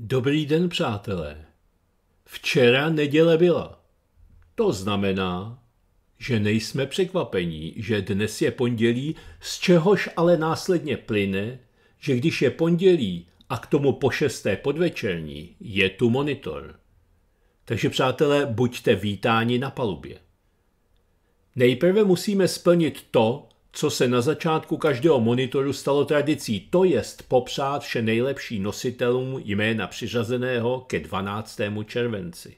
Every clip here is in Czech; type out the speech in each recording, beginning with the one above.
Dobrý den, přátelé. Včera neděle byla. To znamená, že nejsme překvapení, že dnes je pondělí, z čehož ale následně plyne, že když je pondělí a k tomu po šesté podvečerní, je tu monitor. Takže přátelé, buďte vítáni na palubě. Nejprve musíme splnit to, co se na začátku každého monitoru stalo tradicí, to jest popřát vše nejlepší nositelům jména přiřazeného ke 12. červenci.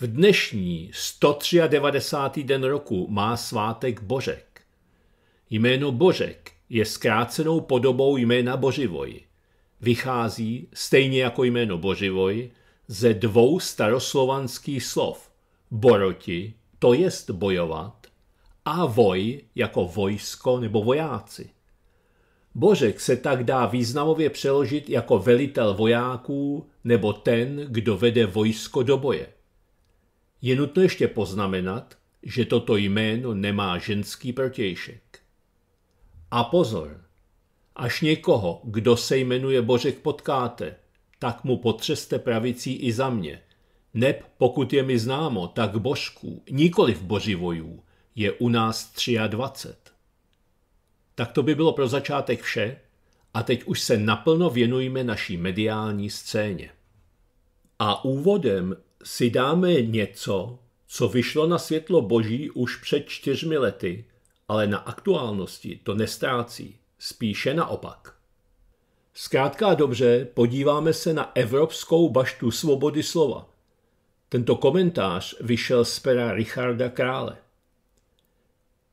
V dnešní 193. den roku má svátek Bořek. Jméno Bořek je zkrácenou podobou jména Boživoj. Vychází, stejně jako jméno Boživoj, ze dvou staroslovanských slov. Boroti, to jest bojovat, a voj jako vojsko nebo vojáci. Božek se tak dá významově přeložit jako velitel vojáků nebo ten, kdo vede vojsko do boje. Je nutno ještě poznamenat, že toto jméno nemá ženský protějšek. A pozor, až někoho, kdo se jmenuje Božek potkáte, tak mu potřeste pravicí i za mě. Neb, pokud je mi známo, tak božků, nikoli v boživojů, je u nás 23. Tak to by bylo pro začátek vše a teď už se naplno věnujme naší mediální scéně. A úvodem si dáme něco, co vyšlo na světlo boží už před čtyřmi lety, ale na aktuálnosti to nestrácí, spíše naopak. Zkrátka dobře, podíváme se na Evropskou baštu svobody slova. Tento komentář vyšel z pera Richarda Krále.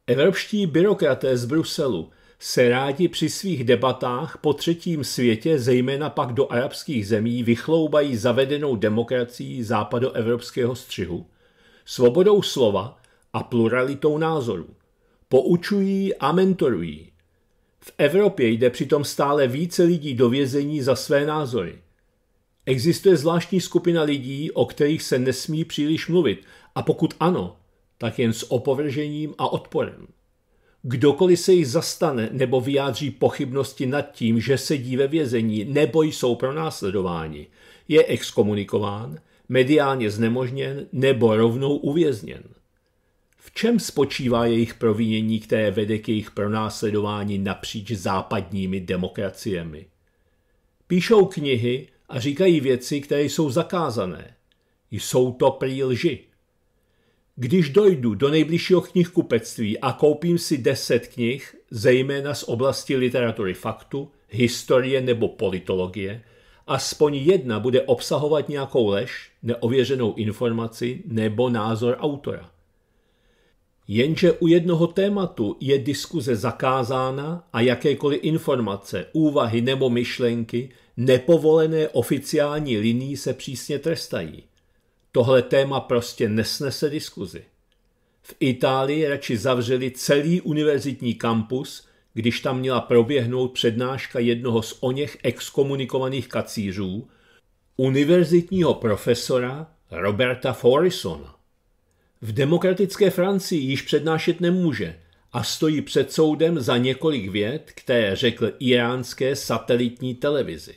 Evropští byrokraté z Bruselu se rádi při svých debatách po třetím světě, zejména pak do arabských zemí, vychloubají zavedenou demokracii západoevropského střihu, svobodou slova a pluralitou názorů. Poučují a mentorují. V Evropě jde přitom stále více lidí do vězení za své názory. Existuje zvláštní skupina lidí, o kterých se nesmí příliš mluvit a pokud ano, tak jen s opovržením a odporem. Kdokoliv se jich zastane nebo vyjádří pochybnosti nad tím, že sedí ve vězení nebo jsou pronásledováni, je exkomunikován, mediálně znemožněn nebo rovnou uvězněn. V čem spočívá jejich provinění, které vede k jejich pronásledování napříč západními demokraciemi? Píšou knihy a říkají věci, které jsou zakázané. Jsou to prý lži, když dojdu do nejbližšího knihkupectví a koupím si deset knih, zejména z oblasti literatury faktu, historie nebo politologie, aspoň jedna bude obsahovat nějakou lež, neověřenou informaci nebo názor autora. Jenže u jednoho tématu je diskuze zakázána a jakékoliv informace, úvahy nebo myšlenky nepovolené oficiální linií se přísně trestají – Tohle téma prostě nesnese diskuzi. V Itálii radši zavřeli celý univerzitní kampus, když tam měla proběhnout přednáška jednoho z oněch exkomunikovaných kacířů, univerzitního profesora Roberta Forisona. V demokratické Francii již přednášet nemůže a stojí před soudem za několik věd, které řekl iránské satelitní televizi.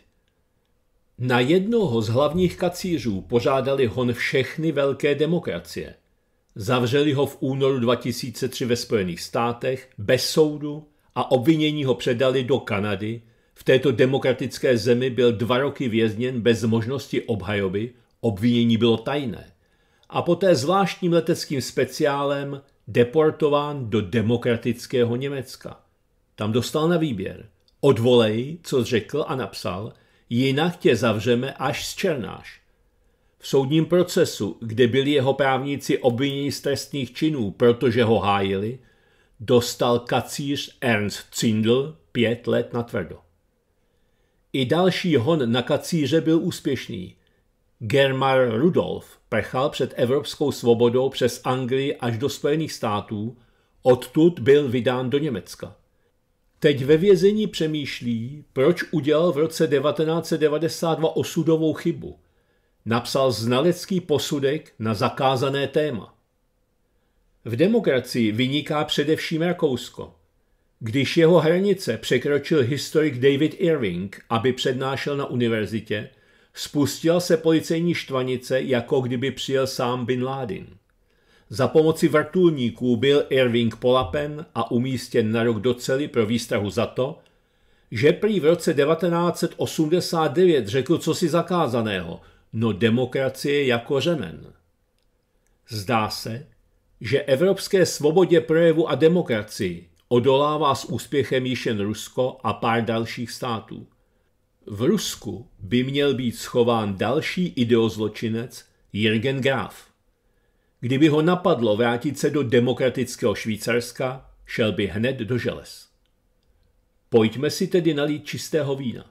Na jednoho z hlavních kacířů požádali hon všechny velké demokracie. Zavřeli ho v únoru 2003 ve Spojených státech bez soudu a obvinění ho předali do Kanady. V této demokratické zemi byl dva roky vězněn bez možnosti obhajoby, obvinění bylo tajné. A poté zvláštním leteckým speciálem deportován do demokratického Německa. Tam dostal na výběr. Odvolej, co řekl a napsal – jinak tě zavřeme, až černáš. V soudním procesu, kde byli jeho právníci obviněni z trestných činů, protože ho hájili, dostal kacíř Ernst Zindl pět let na tvrdo. I další hon na kacíře byl úspěšný. Germar Rudolf prchal před evropskou svobodou přes Anglii až do Spojených států, odtud byl vydán do Německa. Teď ve vězení přemýšlí, proč udělal v roce 1992 osudovou chybu. Napsal znalecký posudek na zakázané téma. V demokracii vyniká především Rakousko. Když jeho hranice překročil historik David Irving, aby přednášel na univerzitě, spustila se policejní štvanice, jako kdyby přijel sám Bin Laden. Za pomoci vrtulníků byl Irving polapen a umístěn na rok do cely pro výstrahu za to, že prý v roce 1989 řekl cosi zakázaného, no demokracie jako řemen. Zdá se, že evropské svobodě projevu a demokracii odolává s úspěchem již jen Rusko a pár dalších států. V Rusku by měl být schován další ideozločinec Jürgen Graf. Kdyby ho napadlo vrátit se do demokratického Švýcarska, šel by hned do želez. Pojďme si tedy nalít čistého vína.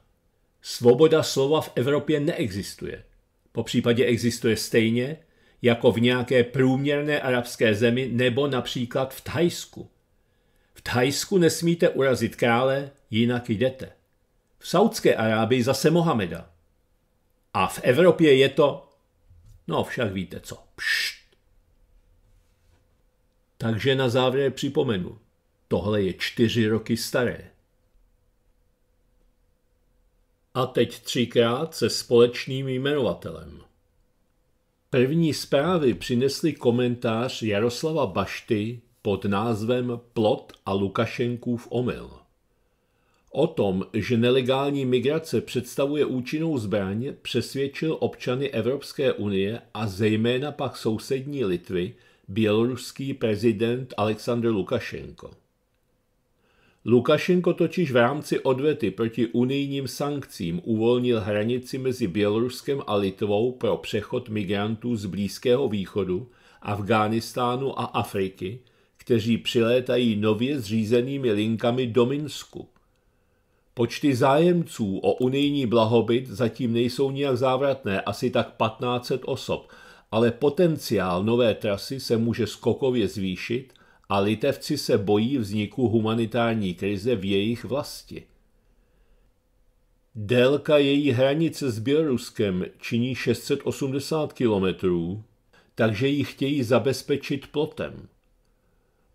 Svoboda slova v Evropě neexistuje. Po případě existuje stejně jako v nějaké průměrné arabské zemi nebo například v Thajsku. V Thajsku nesmíte urazit krále, jinak jdete. V Saudské Arábii zase Mohameda. A v Evropě je to... No však víte co. Pšt. Takže na závěr připomenu, tohle je čtyři roky staré. A teď třikrát se společným jmenovatelem. První zprávy přinesly komentář Jaroslava Bašty pod názvem Plot a Lukašenkův omyl. O tom, že nelegální migrace představuje účinnou zbraň, přesvědčil občany Evropské unie a zejména pak sousední Litvy – běloruský prezident Aleksandr Lukašenko. Lukašenko totiž v rámci odvety proti unijním sankcím uvolnil hranici mezi Běloruskem a Litvou pro přechod migrantů z Blízkého východu, Afghánistánu a Afriky, kteří přilétají nově zřízenými linkami do Minsku. Počty zájemců o unijní blahobyt zatím nejsou nijak závratné, asi tak 1500 osob – ale potenciál nové trasy se může skokově zvýšit a litevci se bojí vzniku humanitární krize v jejich vlasti. Délka její hranice s Běloruskem činí 680 kilometrů, takže ji chtějí zabezpečit plotem.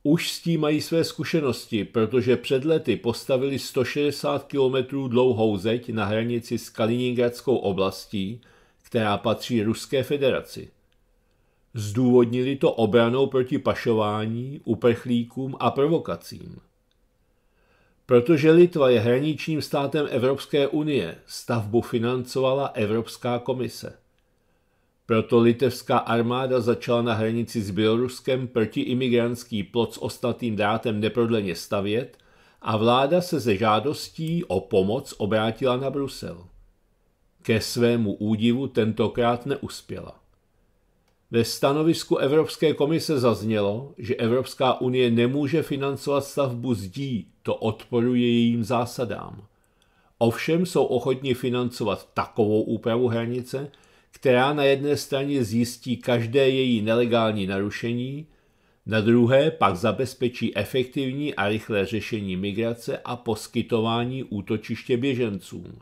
Už s tím mají své zkušenosti, protože před lety postavili 160 kilometrů dlouhou zeď na hranici s Kaliningradskou oblastí, která patří Ruské federaci. Zdůvodnili to obranou proti pašování, uprchlíkům a provokacím. Protože Litva je hraničním státem Evropské unie, stavbu financovala Evropská komise. Proto litevská armáda začala na hranici s Běloruskem protiimigrantský plot s ostatým drátem neprodleně stavět a vláda se ze žádostí o pomoc obrátila na Brusel. Ke svému údivu tentokrát neuspěla. Ve stanovisku Evropské komise zaznělo, že Evropská unie nemůže financovat stavbu zdí, to odporuje jejím zásadám. Ovšem jsou ochotni financovat takovou úpravu hranice, která na jedné straně zjistí každé její nelegální narušení, na druhé pak zabezpečí efektivní a rychlé řešení migrace a poskytování útočiště běžencům.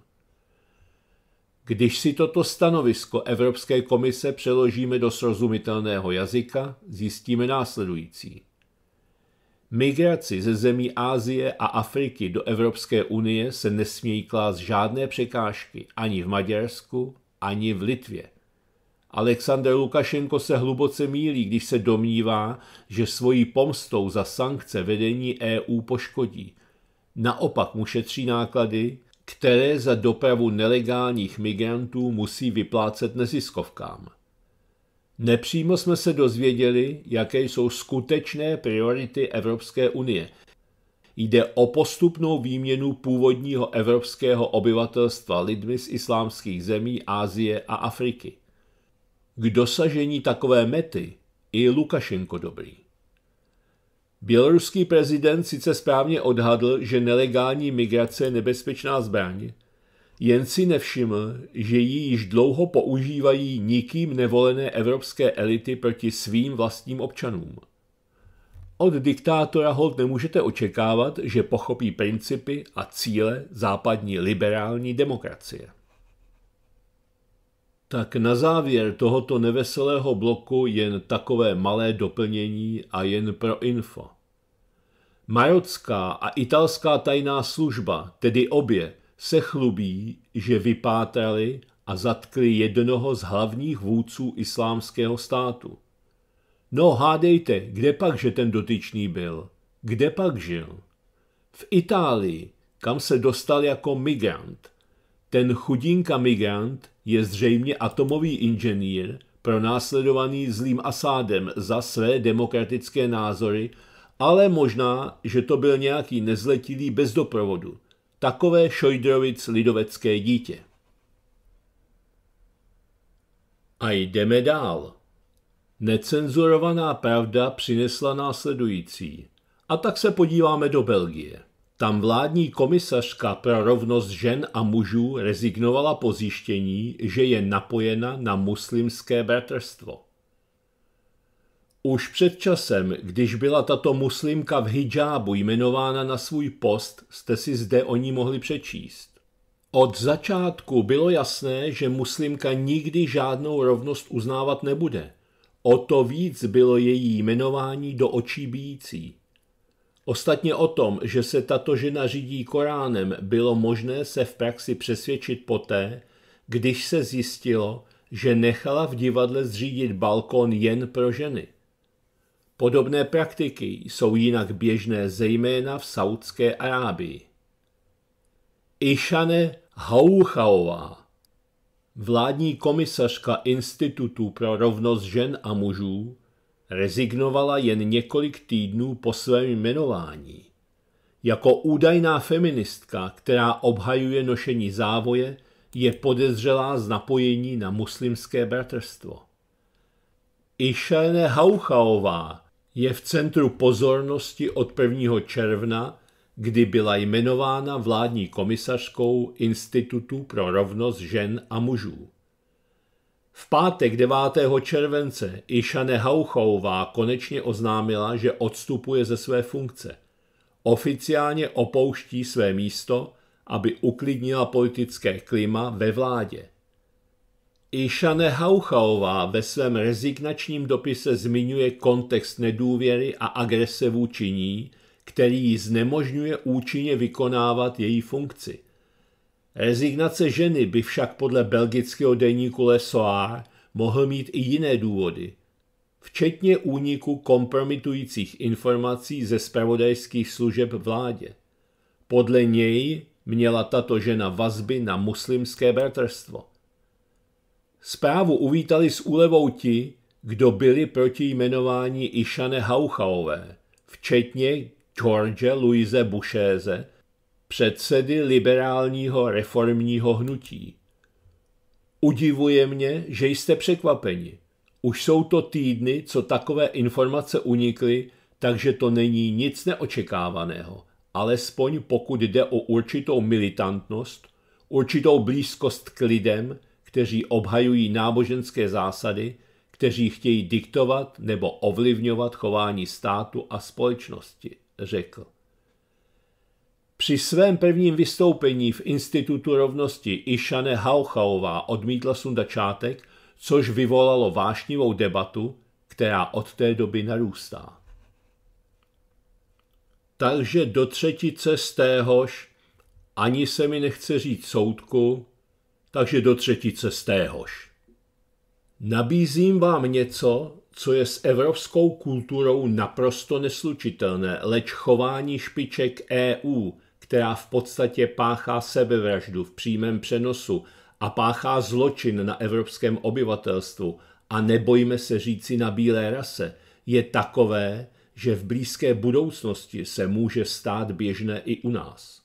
Když si toto stanovisko Evropské komise přeložíme do srozumitelného jazyka, zjistíme následující. Migraci ze zemí Ázie a Afriky do Evropské unie se nesmějí klást žádné překážky ani v Maďarsku, ani v Litvě. Aleksandr Lukašenko se hluboce mílí, když se domnívá, že svojí pomstou za sankce vedení EU poškodí. Naopak mu šetří náklady, které za dopravu nelegálních migrantů musí vyplácet neziskovkám. Nepřímo jsme se dozvěděli, jaké jsou skutečné priority Evropské unie. Jde o postupnou výměnu původního evropského obyvatelstva lidmi z islámských zemí Ázie a Afriky. K dosažení takové mety i Lukašenko dobrý. Běloruský prezident sice správně odhadl, že nelegální migrace je nebezpečná zbraň, jen si nevšiml, že ji již dlouho používají nikým nevolené evropské elity proti svým vlastním občanům. Od diktátora hold nemůžete očekávat, že pochopí principy a cíle západní liberální demokracie. Tak na závěr tohoto neveselého bloku jen takové malé doplnění a jen pro info. Marocká a italská tajná služba, tedy obě, se chlubí, že vypátrali a zatkli jednoho z hlavních vůdců islámského státu. No hádejte, kde pak, že ten dotyčný byl? Kde pak žil? V Itálii, kam se dostal jako migrant. Ten chudinka migrant je zřejmě atomový inženýr, pronásledovaný zlým Asádem za své demokratické názory, ale možná, že to byl nějaký nezletilý bez doprovodu. Takové Šojdrovic lidovecké dítě. A jdeme dál. Necenzurovaná pravda přinesla následující. A tak se podíváme do Belgie. Tam vládní komisařka pro rovnost žen a mužů rezignovala po zjištění, že je napojena na muslimské bratrstvo. Už před časem, když byla tato muslimka v hijábu jmenována na svůj post, jste si zde o ní mohli přečíst. Od začátku bylo jasné, že muslimka nikdy žádnou rovnost uznávat nebude. O to víc bylo její jmenování do očí bíjící. Ostatně o tom, že se tato žena řídí Koránem, bylo možné se v praxi přesvědčit poté, když se zjistilo, že nechala v divadle zřídit balkon jen pro ženy. Podobné praktiky jsou jinak běžné zejména v Saudské Arábii. Išane Hauchaová, vládní komisařka Institutu pro rovnost žen a mužů, rezignovala jen několik týdnů po svém jmenování. Jako údajná feministka, která obhajuje nošení závoje, je podezřelá z napojení na muslimské bratrstvo. I Hauchaová je v centru pozornosti od 1. června, kdy byla jmenována vládní komisařkou Institutu pro rovnost žen a mužů. V pátek 9. července Išane Hauchová konečně oznámila, že odstupuje ze své funkce. Oficiálně opouští své místo, aby uklidnila politické klima ve vládě. Išane Hauchová ve svém rezignačním dopise zmiňuje kontext nedůvěry a agrese vůči ní, který ji znemožňuje účinně vykonávat její funkci – Rezignace ženy by však podle belgického deníku Le Soir mohl mít i jiné důvody, včetně úniku kompromitujících informací ze spravodajských služeb vládě. Podle něj měla tato žena vazby na muslimské bratrstvo. Zprávu uvítali s úlevou ti, kdo byli proti jmenování Išane Hauchaové, včetně George Louise Bušéze, předsedy liberálního reformního hnutí. Udivuje mě, že jste překvapeni. Už jsou to týdny, co takové informace unikly, takže to není nic neočekávaného, alespoň pokud jde o určitou militantnost, určitou blízkost k lidem, kteří obhajují náboženské zásady, kteří chtějí diktovat nebo ovlivňovat chování státu a společnosti, řekl. Při svém prvním vystoupení v Institutu rovnosti Išane Hauchaová odmítla sundačátek, což vyvolalo vášnivou debatu, která od té doby narůstá. Takže do třetice z téhož, ani se mi nechce říct soudku, takže do třetice z téhož. Nabízím vám něco, co je s evropskou kulturou naprosto neslučitelné, leč chování špiček EU – která v podstatě páchá sebevraždu v přímém přenosu a páchá zločin na evropském obyvatelstvu a nebojíme se říci na bílé rase, je takové, že v blízké budoucnosti se může stát běžné i u nás.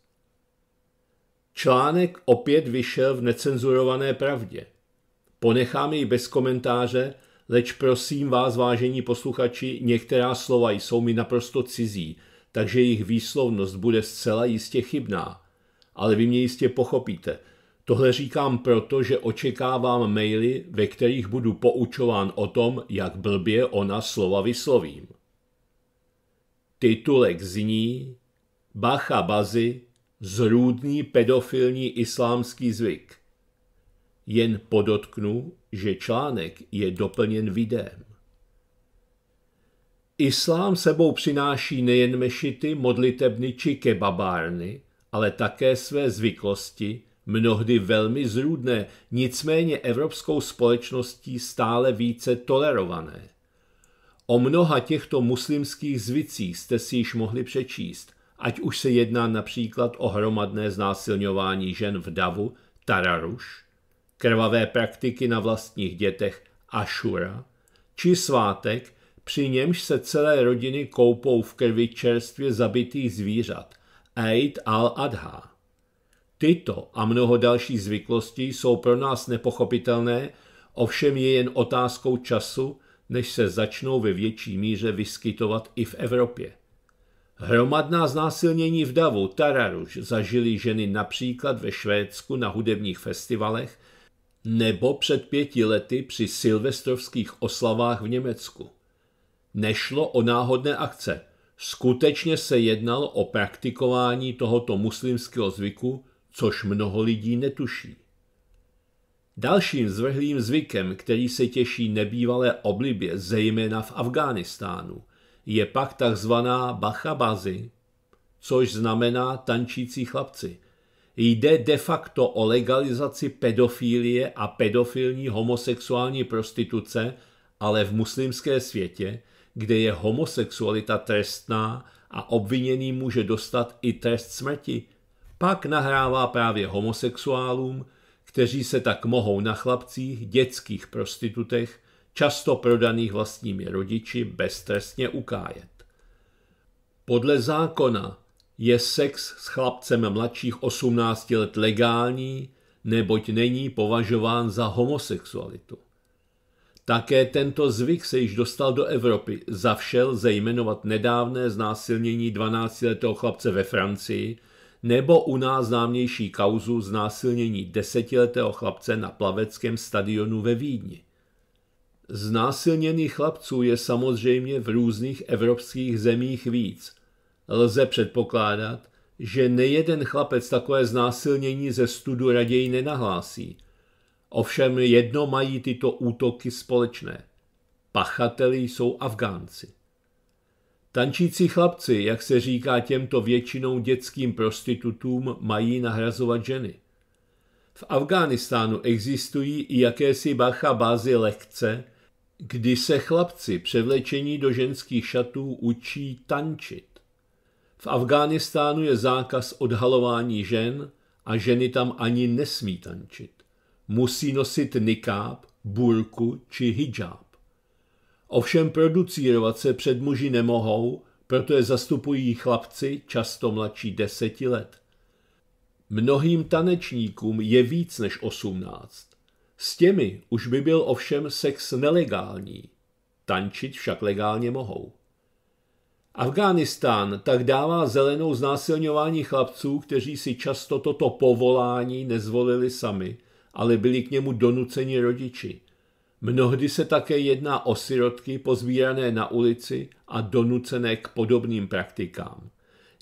Článek opět vyšel v necenzurované pravdě. Ponechám jej bez komentáře, leč prosím vás, vážení posluchači, některá slova jsou mi naprosto cizí, takže jejich výslovnost bude zcela jistě chybná. Ale vy mě jistě pochopíte. Tohle říkám proto, že očekávám maily, ve kterých budu poučován o tom, jak blbě ona slova vyslovím. Titulek zní Bacha Bazy zrůdný pedofilní islámský zvyk. Jen podotknu, že článek je doplněn videem. Islám sebou přináší nejen mešity, modlitebny či kebabárny, ale také své zvyklosti, mnohdy velmi zrůdné, nicméně evropskou společností stále více tolerované. O mnoha těchto muslimských zvicích jste si již mohli přečíst, ať už se jedná například o hromadné znásilňování žen v davu, tararuš, krvavé praktiky na vlastních dětech, ašura, či svátek, při němž se celé rodiny koupou v krvi čerstvě zabitých zvířat, Eid al-Adha. Tyto a mnoho dalších zvyklostí jsou pro nás nepochopitelné, ovšem je jen otázkou času, než se začnou ve větší míře vyskytovat i v Evropě. Hromadná znásilnění v Davu, Tararuž zažili ženy například ve Švédsku na hudebních festivalech nebo před pěti lety při silvestrovských oslavách v Německu nešlo o náhodné akce. Skutečně se jednalo o praktikování tohoto muslimského zvyku, což mnoho lidí netuší. Dalším zvrhlým zvykem, který se těší nebývalé oblibě, zejména v Afghánistánu, je pak takzvaná bachabazy, což znamená tančící chlapci. Jde de facto o legalizaci pedofílie a pedofilní homosexuální prostituce, ale v muslimské světě – kde je homosexualita trestná a obviněný může dostat i trest smrti, pak nahrává právě homosexuálům, kteří se tak mohou na chlapcích, dětských prostitutech, často prodaných vlastními rodiči, beztrestně ukájet. Podle zákona je sex s chlapcem mladších 18 let legální, neboť není považován za homosexualitu. Také tento zvyk se již dostal do Evropy, zavšel zejmenovat nedávné znásilnění 12-letého chlapce ve Francii nebo u nás známější kauzu znásilnění desetiletého chlapce na plaveckém stadionu ve Vídni. Znásilněných chlapců je samozřejmě v různých evropských zemích víc. Lze předpokládat, že nejeden chlapec takové znásilnění ze studu raději nenahlásí – Ovšem jedno mají tyto útoky společné. Pachateli jsou Afgánci. Tančící chlapci, jak se říká těmto většinou dětským prostitutům, mají nahrazovat ženy. V Afghánistánu existují i jakési bacha bázy lekce, kdy se chlapci převlečení do ženských šatů učí tančit. V Afghánistánu je zákaz odhalování žen a ženy tam ani nesmí tančit musí nosit nikáb, burku či hijab. Ovšem producírovat se před muži nemohou, proto je zastupují chlapci, často mladší deseti let. Mnohým tanečníkům je víc než osmnáct. S těmi už by byl ovšem sex nelegální. Tančit však legálně mohou. Afghánistán tak dává zelenou znásilňování chlapců, kteří si často toto povolání nezvolili sami – ale byli k němu donuceni rodiči. Mnohdy se také jedná o sirotky pozbírané na ulici a donucené k podobným praktikám.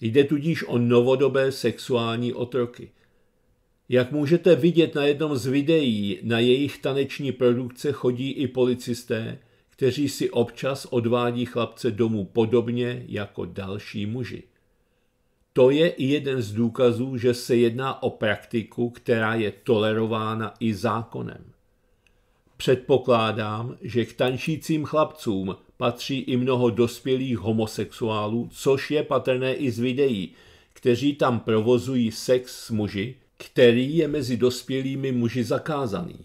Jde tudíž o novodobé sexuální otroky. Jak můžete vidět na jednom z videí, na jejich taneční produkce chodí i policisté, kteří si občas odvádí chlapce domů podobně jako další muži. To je i jeden z důkazů, že se jedná o praktiku, která je tolerována i zákonem. Předpokládám, že k tančícím chlapcům patří i mnoho dospělých homosexuálů, což je patrné i z videí, kteří tam provozují sex s muži, který je mezi dospělými muži zakázaný.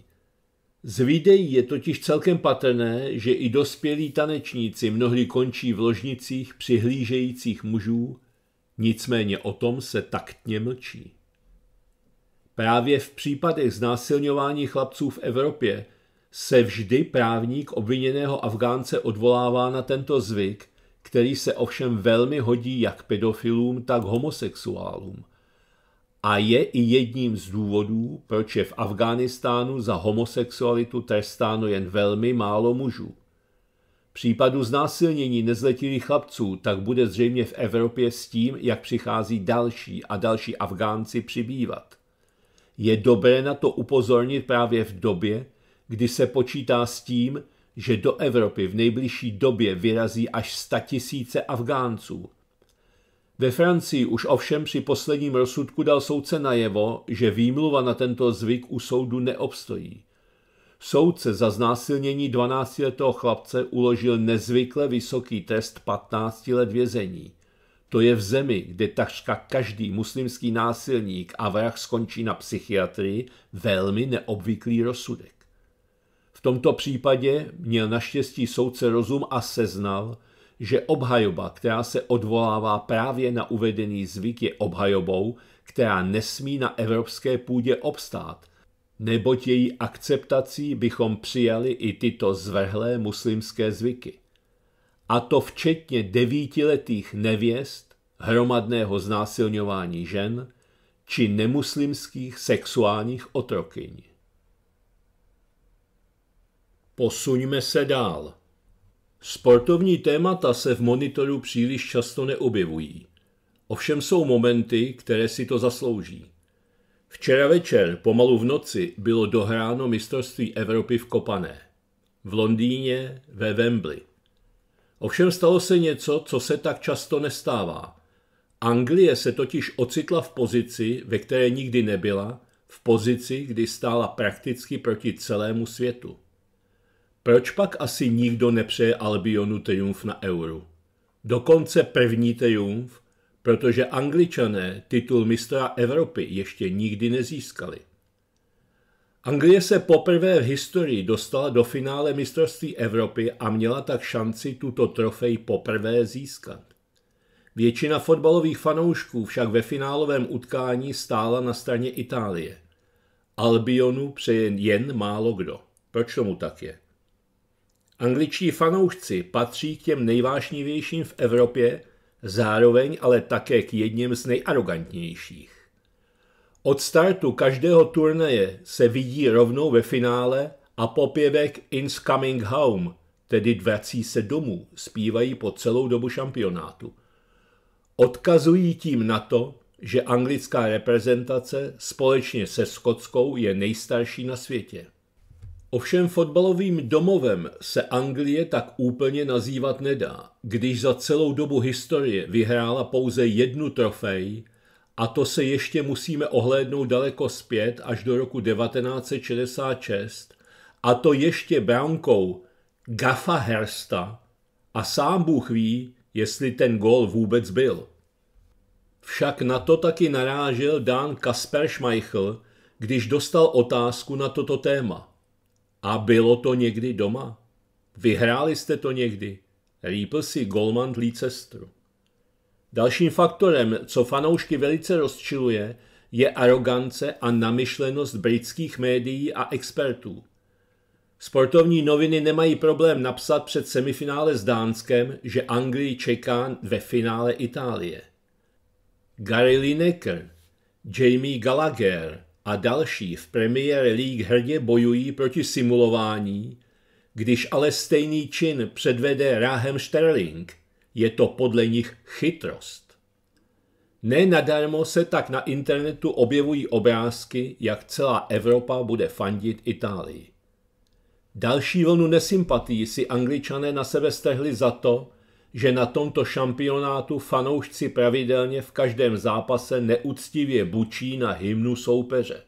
Z videí je totiž celkem patrné, že i dospělí tanečníci mnohdy končí v ložnicích přihlížejících mužů Nicméně o tom se taktně mlčí. Právě v případech znásilňování chlapců v Evropě se vždy právník obviněného Afgánce odvolává na tento zvyk, který se ovšem velmi hodí jak pedofilům, tak homosexuálům. A je i jedním z důvodů, proč je v Afghánistánu za homosexualitu trestáno jen velmi málo mužů případu znásilnění nezletilých chlapců tak bude zřejmě v Evropě s tím, jak přichází další a další Afgánci přibývat. Je dobré na to upozornit právě v době, kdy se počítá s tím, že do Evropy v nejbližší době vyrazí až tisíce Afgánců. Ve Francii už ovšem při posledním rozsudku dal soudce najevo, že výmluva na tento zvyk u soudu neobstojí. Soudce za znásilnění 12-letého chlapce uložil nezvykle vysoký trest 15 let vězení. To je v zemi, kde takřka každý muslimský násilník a vrah skončí na psychiatrii, velmi neobvyklý rozsudek. V tomto případě měl naštěstí soudce rozum a seznal, že obhajoba, která se odvolává právě na uvedený zvyk, je obhajobou, která nesmí na evropské půdě obstát, neboť její akceptací bychom přijali i tyto zvehlé muslimské zvyky. A to včetně devítiletých nevěst, hromadného znásilňování žen či nemuslimských sexuálních otrokyň. Posuňme se dál. Sportovní témata se v monitoru příliš často neobjevují. Ovšem jsou momenty, které si to zaslouží. Včera večer, pomalu v noci, bylo dohráno mistrovství Evropy v Kopané. V Londýně ve Wembley. Ovšem stalo se něco, co se tak často nestává. Anglie se totiž ocitla v pozici, ve které nikdy nebyla, v pozici, kdy stála prakticky proti celému světu. Proč pak asi nikdo nepřeje Albionu triumf na euru? Dokonce první triumf, protože angličané titul mistra Evropy ještě nikdy nezískali. Anglie se poprvé v historii dostala do finále mistrovství Evropy a měla tak šanci tuto trofej poprvé získat. Většina fotbalových fanoušků však ve finálovém utkání stála na straně Itálie. Albionu přeje jen málo kdo. Proč tomu tak je? Angličtí fanoušci patří k těm nejvážnějším v Evropě zároveň ale také k jedním z nejarogantnějších. Od startu každého turnaje se vidí rovnou ve finále a popěvek In's Coming Home, tedy dvací se domů, zpívají po celou dobu šampionátu. Odkazují tím na to, že anglická reprezentace společně se skotskou je nejstarší na světě. Ovšem fotbalovým domovem se Anglie tak úplně nazývat nedá, když za celou dobu historie vyhrála pouze jednu trofej, a to se ještě musíme ohlédnout daleko zpět až do roku 1966, a to ještě brankou Gaffa Hersta a sám Bůh ví, jestli ten gol vůbec byl. Však na to taky narážel Dan Kasper Schmeichel, když dostal otázku na toto téma. A bylo to někdy doma? Vyhráli jste to někdy? Rýpl si Goldman Leicesteru. Dalším faktorem, co fanoušky velice rozčiluje, je arogance a namyšlenost britských médií a expertů. Sportovní noviny nemají problém napsat před semifinále s Dánskem, že Anglii čeká ve finále Itálie. Gary Lineker, Jamie Gallagher, a další v Premier League hrdě bojují proti simulování, když ale stejný čin předvede Rahem Sterling, je to podle nich chytrost. Nenadarmo se tak na internetu objevují obrázky, jak celá Evropa bude fandit Itálii. Další vlnu nesympatí si angličané na sebe strhli za to, že na tomto šampionátu fanoušci pravidelně v každém zápase neuctivě bučí na hymnu soupeře.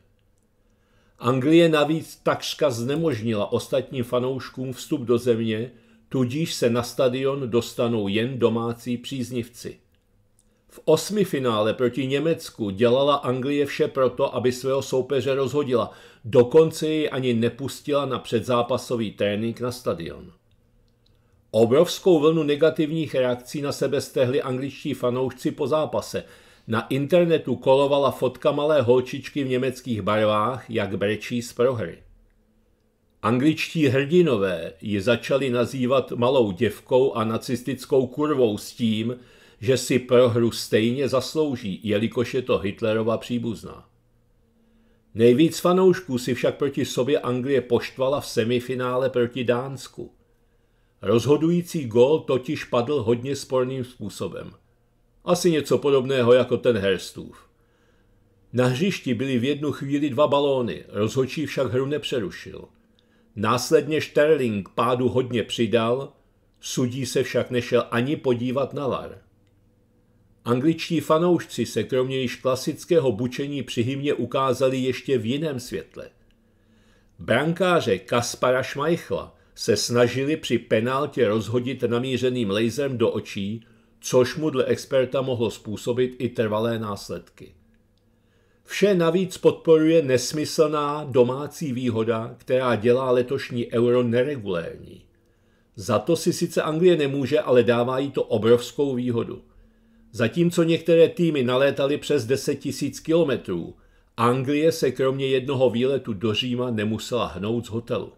Anglie navíc takřka znemožnila ostatním fanouškům vstup do země, tudíž se na stadion dostanou jen domácí příznivci. V osmi finále proti Německu dělala Anglie vše proto, aby svého soupeře rozhodila, dokonce ji ani nepustila na předzápasový trénink na stadion. Obrovskou vlnu negativních reakcí na sebe stehli angličtí fanoušci po zápase. Na internetu kolovala fotka malé holčičky v německých barvách, jak brečí z prohry. Angličtí hrdinové ji začali nazývat malou děvkou a nacistickou kurvou s tím, že si prohru stejně zaslouží, jelikož je to Hitlerova příbuzná. Nejvíc fanoušků si však proti sobě Anglie poštvala v semifinále proti Dánsku. Rozhodující gól totiž padl hodně sporným způsobem. Asi něco podobného jako ten Herstův. Na hřišti byly v jednu chvíli dva balóny, Rozhodčí však hru nepřerušil. Následně Sterling pádu hodně přidal, sudí se však nešel ani podívat na var. Angličtí fanoušci se kromě již klasického bučení při hymně ukázali ještě v jiném světle. Brankáře Kaspara Šmajchla se snažili při penáltě rozhodit namířeným laserem do očí, což mu dle experta mohlo způsobit i trvalé následky. Vše navíc podporuje nesmyslná domácí výhoda, která dělá letošní euro neregulérní. Za to si sice Anglie nemůže, ale dává jí to obrovskou výhodu. Zatímco některé týmy nalétaly přes 10 000 kilometrů, Anglie se kromě jednoho výletu do Říma nemusela hnout z hotelu.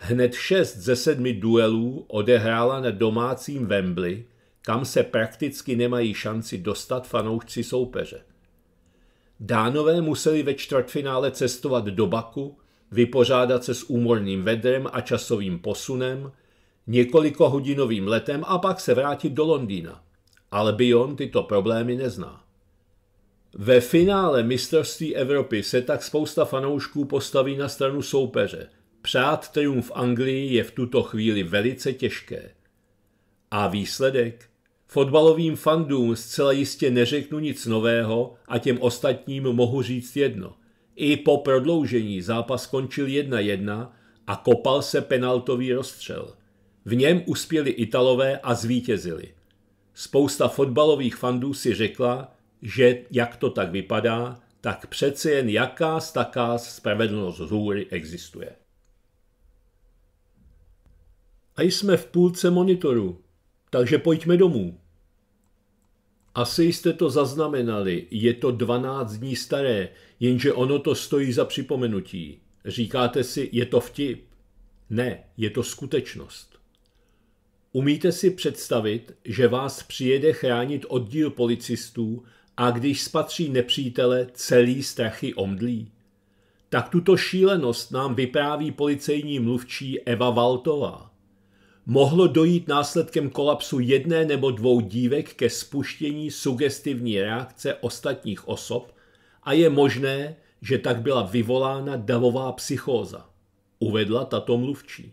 Hned šest ze sedmi duelů odehrála na domácím Wembley, kam se prakticky nemají šanci dostat fanoušci soupeře. Dánové museli ve čtvrtfinále cestovat do Baku, vypořádat se s úmorným vedrem a časovým posunem, několikohodinovým letem a pak se vrátit do Londýna. Ale Albion tyto problémy nezná. Ve finále mistrovství Evropy se tak spousta fanoušků postaví na stranu soupeře – Přát triumf Anglii je v tuto chvíli velice těžké. A výsledek? Fotbalovým fandům zcela jistě neřeknu nic nového a těm ostatním mohu říct jedno. I po prodloužení zápas skončil 1-1 a kopal se penaltový rozstřel. V něm uspěli Italové a zvítězili. Spousta fotbalových fandů si řekla, že jak to tak vypadá, tak přece jen jaká taká spravedlnost z hůry existuje. A jsme v půlce monitoru, takže pojďme domů. Asi jste to zaznamenali, je to 12 dní staré, jenže ono to stojí za připomenutí. Říkáte si, je to vtip. Ne, je to skutečnost. Umíte si představit, že vás přijede chránit oddíl policistů a když spatří nepřítele, celý strachy omdlí? Tak tuto šílenost nám vypráví policejní mluvčí Eva Valtová mohlo dojít následkem kolapsu jedné nebo dvou dívek ke spuštění sugestivní reakce ostatních osob a je možné, že tak byla vyvolána davová psychóza, uvedla tato mluvčí.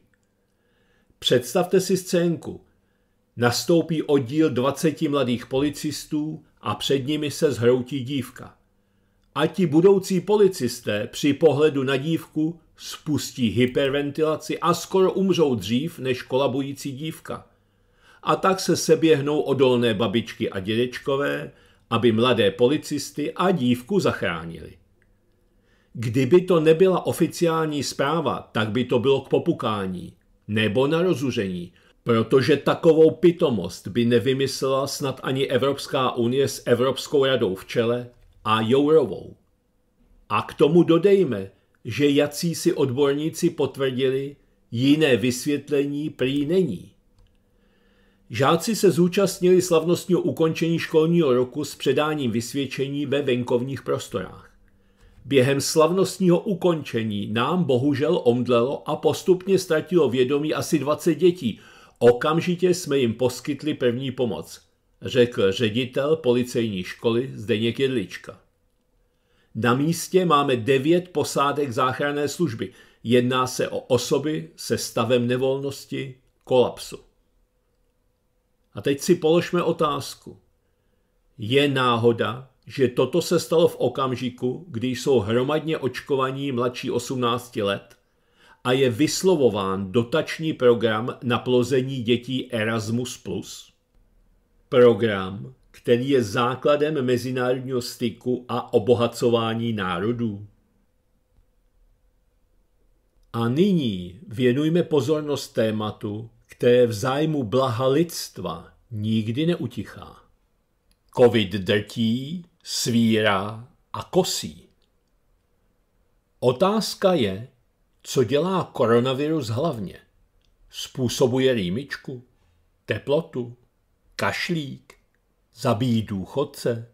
Představte si scénku. Nastoupí oddíl 20 mladých policistů a před nimi se zhroutí dívka. A ti budoucí policisté při pohledu na dívku spustí hyperventilaci a skoro umřou dřív než kolabující dívka. A tak se seběhnou odolné babičky a dědečkové, aby mladé policisty a dívku zachránili. Kdyby to nebyla oficiální zpráva, tak by to bylo k popukání nebo na rozuření, protože takovou pitomost by nevymyslela snad ani Evropská unie s Evropskou radou v čele a Jourovou. A k tomu dodejme, že jací si odborníci potvrdili, jiné vysvětlení prý není. Žáci se zúčastnili slavnostního ukončení školního roku s předáním vysvědčení ve venkovních prostorách. Během slavnostního ukončení nám bohužel omdlelo a postupně ztratilo vědomí asi 20 dětí. Okamžitě jsme jim poskytli první pomoc, řekl ředitel policejní školy Zdeněk Jedlička. Na místě máme devět posádek záchranné služby. Jedná se o osoby se stavem nevolnosti, kolapsu. A teď si položme otázku. Je náhoda, že toto se stalo v okamžiku, kdy jsou hromadně očkovaní mladší 18 let a je vyslovován dotační program na plození dětí Erasmus+. Program, který je základem mezinárodního styku a obohacování národů. A nyní věnujme pozornost tématu, které v zájmu blaha lidstva nikdy neutichá. Covid drtí, svírá a kosí. Otázka je, co dělá koronavirus hlavně. Způsobuje rýmičku, teplotu, kašlík, Zabíjí důchodce?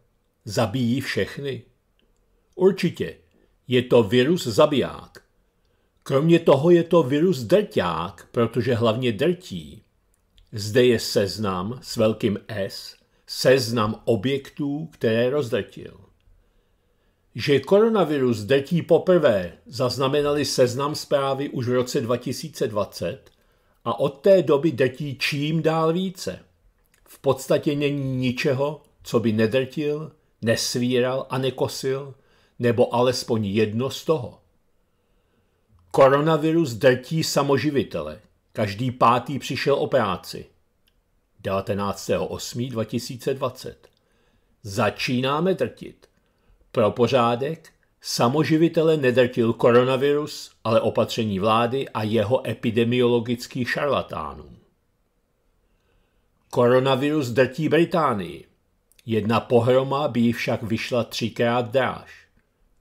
zabíjí všechny? Určitě. Je to virus zabiják. Kromě toho je to virus drťák, protože hlavně drtí. Zde je seznam s velkým S, seznam objektů, které rozdrtil. Že koronavirus drtí poprvé zaznamenali seznam zprávy už v roce 2020 a od té doby drtí čím dál více v podstatě není ničeho, co by nedrtil, nesvíral a nekosil, nebo alespoň jedno z toho. Koronavirus drtí samoživitele. Každý pátý přišel o práci. 19.8.2020 Začínáme drtit. Pro pořádek, samoživitele nedrtil koronavirus, ale opatření vlády a jeho epidemiologických šarlatánům. Koronavirus drtí Británii. Jedna pohroma by ji však vyšla třikrát dráž.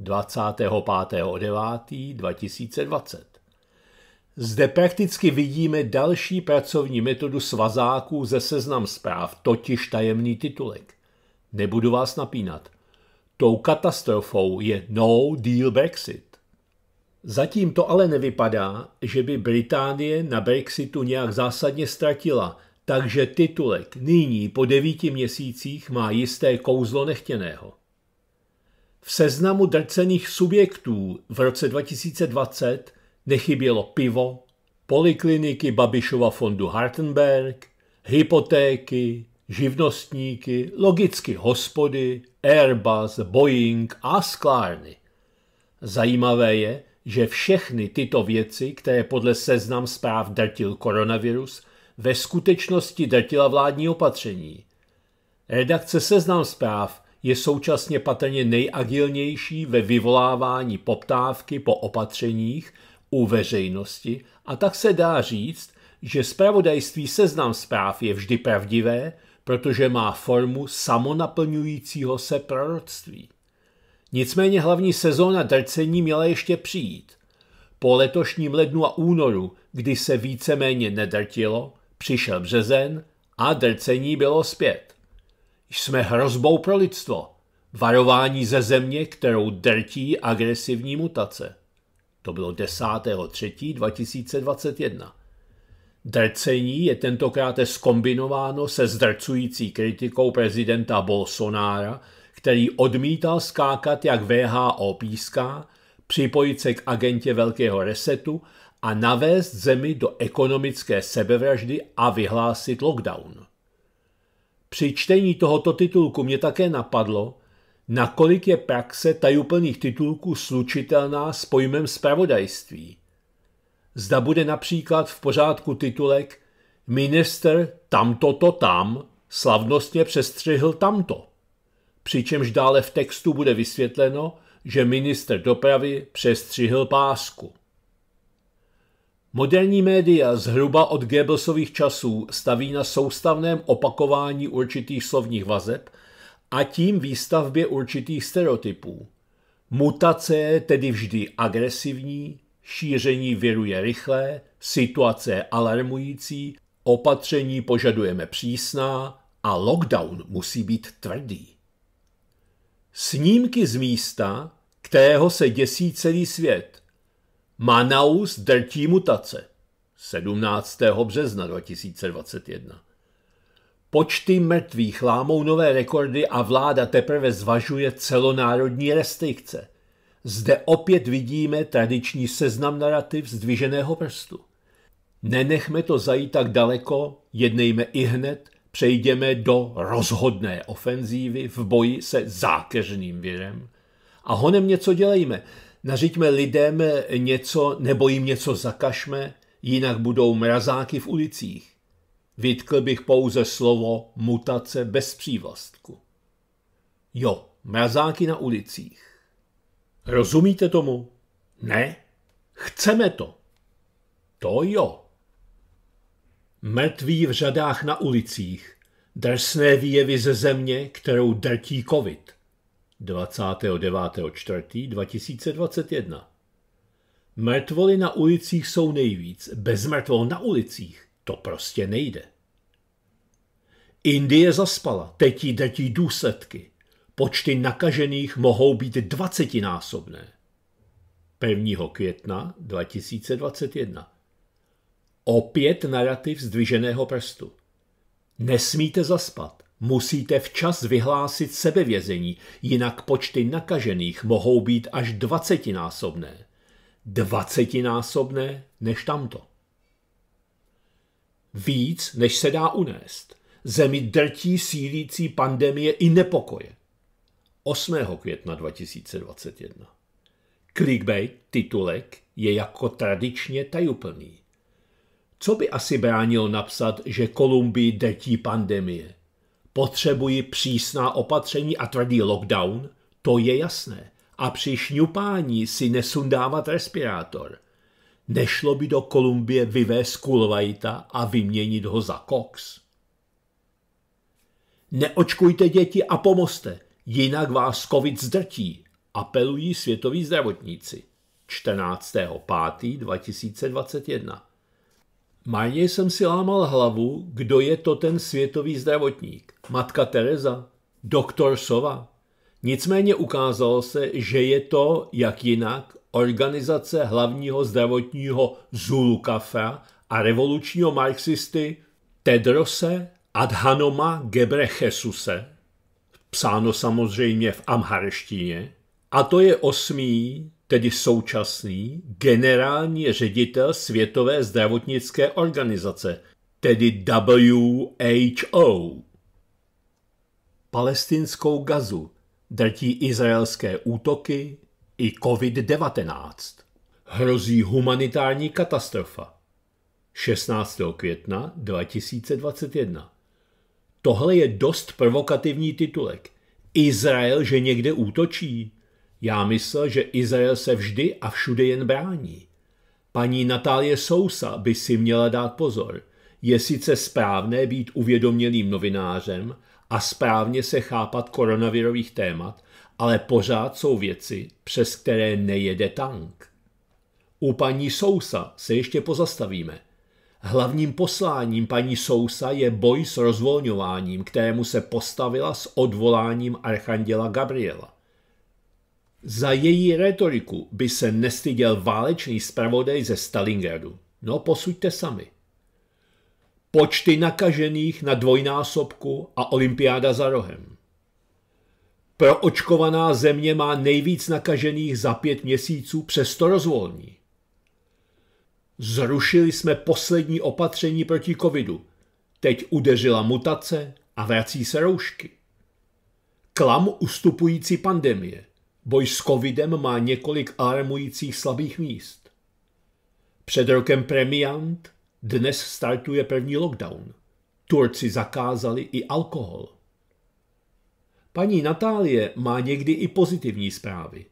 25.9.2020. Zde prakticky vidíme další pracovní metodu svazáků ze seznam zpráv, totiž tajemný titulek. Nebudu vás napínat. Tou katastrofou je no deal Brexit. Zatím to ale nevypadá, že by Británie na Brexitu nějak zásadně ztratila – takže titulek nyní po devíti měsících má jisté kouzlo nechtěného. V seznamu drcených subjektů v roce 2020 nechybělo pivo, polikliniky Babišova fondu Hartenberg, hypotéky, živnostníky, logicky hospody, Airbus, Boeing a sklárny. Zajímavé je, že všechny tyto věci, které podle seznam zpráv drtil koronavirus, ve skutečnosti drtila vládní opatření. Redakce Seznam zpráv je současně patrně nejagilnější ve vyvolávání poptávky po opatřeních u veřejnosti a tak se dá říct, že zpravodajství Seznam zpráv je vždy pravdivé, protože má formu samonaplňujícího se proroctví. Nicméně hlavní sezóna drcení měla ještě přijít. Po letošním lednu a únoru, kdy se víceméně nedrtilo, Přišel březen a drcení bylo zpět. Jsme hrozbou pro lidstvo. Varování ze země, kterou drtí agresivní mutace. To bylo 10.3.2021. Drcení je tentokrát skombinováno se zdrcující kritikou prezidenta Bolsonára, který odmítal skákat, jak VHO píská, připojit se k agentě Velkého resetu a navést zemi do ekonomické sebevraždy a vyhlásit lockdown. Při čtení tohoto titulku mě také napadlo, nakolik je praxe tajuplných titulků slučitelná s pojmem spravodajství. Zda bude například v pořádku titulek Minister tamto to tam slavnostně přestřihl tamto. Přičemž dále v textu bude vysvětleno, že minister dopravy přestřihl pásku. Moderní média zhruba od Goebbelsových časů staví na soustavném opakování určitých slovních vazeb a tím výstavbě určitých stereotypů. Mutace je tedy vždy agresivní, šíření viru je rychlé, situace je alarmující, opatření požadujeme přísná a lockdown musí být tvrdý. Snímky z místa, kterého se děsí celý svět, Manaus drtí mutace 17. března 2021. Počty mrtvých lámou nové rekordy a vláda teprve zvažuje celonárodní restrikce. Zde opět vidíme tradiční seznam narrativ zdviženého prstu. Nenechme to zajít tak daleko, jednejme i hned, přejdeme do rozhodné ofenzívy v boji se zákeřným věrem A honem něco dělejme – nařiďme lidem něco nebo jim něco zakašme, jinak budou mrazáky v ulicích. Vytkl bych pouze slovo mutace bez přívlastku. Jo, mrazáky na ulicích. Rozumíte tomu? Ne? Chceme to. To jo. Mrtví v řadách na ulicích, drsné výjevy ze země, kterou drtí covid – 29.4.2021. Mrtvoly na ulicích jsou nejvíc, bez mrtvol na ulicích to prostě nejde. Indie zaspala, teď jí drtí důsledky. Počty nakažených mohou být dvacetinásobné. 1. května 2021 Opět narativ zdviženého prstu. Nesmíte zaspat. Musíte včas vyhlásit sebevězení, jinak počty nakažených mohou být až dvacetinásobné. Dvacetinásobné než tamto. Víc, než se dá unést. Zemi drtí sílící pandemie i nepokoje. 8. května 2021. Clickbait titulek je jako tradičně tajuplný. Co by asi bránil napsat, že Kolumbii drtí pandemie – Potřebují přísná opatření a tvrdý lockdown, to je jasné. A při šňupání si nesundávat respirátor. Nešlo by do Kolumbie vyvést Kulvajta a vyměnit ho za Cox. Neočkujte děti a pomozte, jinak vás covid zdrtí, apelují světoví zdravotníci. 14. 5. 2021 Marně jsem si lámal hlavu, kdo je to ten světový zdravotník. Matka Teresa? Doktor Sova? Nicméně ukázalo se, že je to, jak jinak, organizace hlavního zdravotního Zulu Kafra a revolučního marxisty Tedrose Adhanoma Gebrechesuse, psáno samozřejmě v amharštině, a to je osmý tedy současný generální ředitel Světové zdravotnické organizace, tedy WHO. Palestinskou gazu drtí izraelské útoky i COVID-19. Hrozí humanitární katastrofa. 16. května 2021. Tohle je dost provokativní titulek. Izrael, že někde útočí? Já myslel, že Izrael se vždy a všude jen brání. Paní Natálie Sousa by si měla dát pozor. Je sice správné být uvědomělým novinářem a správně se chápat koronavirových témat, ale pořád jsou věci, přes které nejede tank. U paní Sousa se ještě pozastavíme. Hlavním posláním paní Sousa je boj s rozvolňováním, kterému se postavila s odvoláním archanděla Gabriela. Za její retoriku by se nestyděl válečný zpravodaj ze Stalingradu. No posuďte sami. Počty nakažených na dvojnásobku a olympiáda za rohem. Proočkovaná země má nejvíc nakažených za pět měsíců, přesto rozvolní. Zrušili jsme poslední opatření proti covidu. Teď udeřila mutace a vrací se roušky. Klam ustupující pandemie. Boj s covidem má několik alarmujících slabých míst. Před rokem premiant, dnes startuje první lockdown. Turci zakázali i alkohol. Paní Natálie má někdy i pozitivní zprávy.